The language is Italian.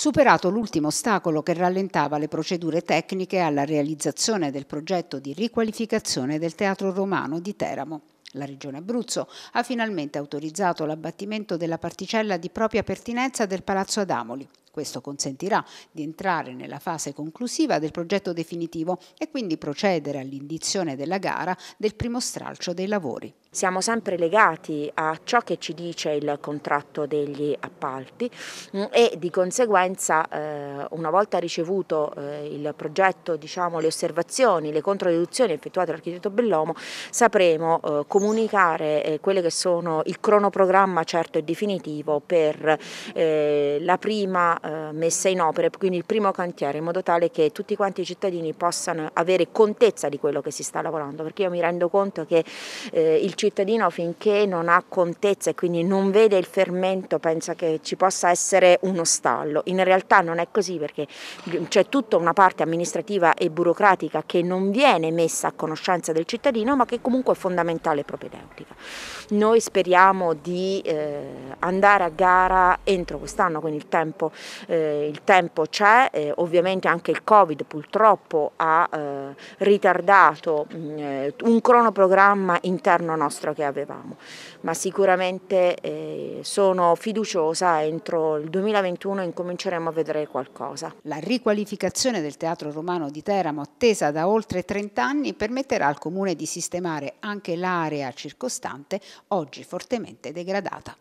superato l'ultimo ostacolo che rallentava le procedure tecniche alla realizzazione del progetto di riqualificazione del Teatro Romano di Teramo. La Regione Abruzzo ha finalmente autorizzato l'abbattimento della particella di propria pertinenza del Palazzo Adamoli, questo consentirà di entrare nella fase conclusiva del progetto definitivo e quindi procedere all'indizione della gara del primo stralcio dei lavori. Siamo sempre legati a ciò che ci dice il contratto degli appalti mm, e di conseguenza eh, una volta ricevuto eh, il progetto, diciamo, le osservazioni, le controdeduzioni effettuate dall'architetto Bellomo sapremo eh, comunicare quelle che sono il cronoprogramma certo e definitivo per la prima eh, messa in opera, quindi il primo cantiere, in modo tale che tutti quanti i cittadini possano avere contezza di quello che si sta lavorando, perché io mi rendo conto che eh, il cittadino finché non ha contezza e quindi non vede il fermento pensa che ci possa essere uno stallo, in realtà non è così perché c'è tutta una parte amministrativa e burocratica che non viene messa a conoscenza del cittadino ma che comunque è fondamentale e propedeutica. Noi speriamo di eh, andare a gara entro quest'anno, quindi il tempo eh, il tempo c'è, eh, ovviamente anche il Covid purtroppo ha eh, ritardato mm, eh, un cronoprogramma interno nostro che avevamo, ma sicuramente eh, sono fiduciosa entro il 2021 incominceremo a vedere qualcosa. La riqualificazione del Teatro Romano di Teramo, attesa da oltre 30 anni, permetterà al Comune di sistemare anche l'area circostante, oggi fortemente degradata.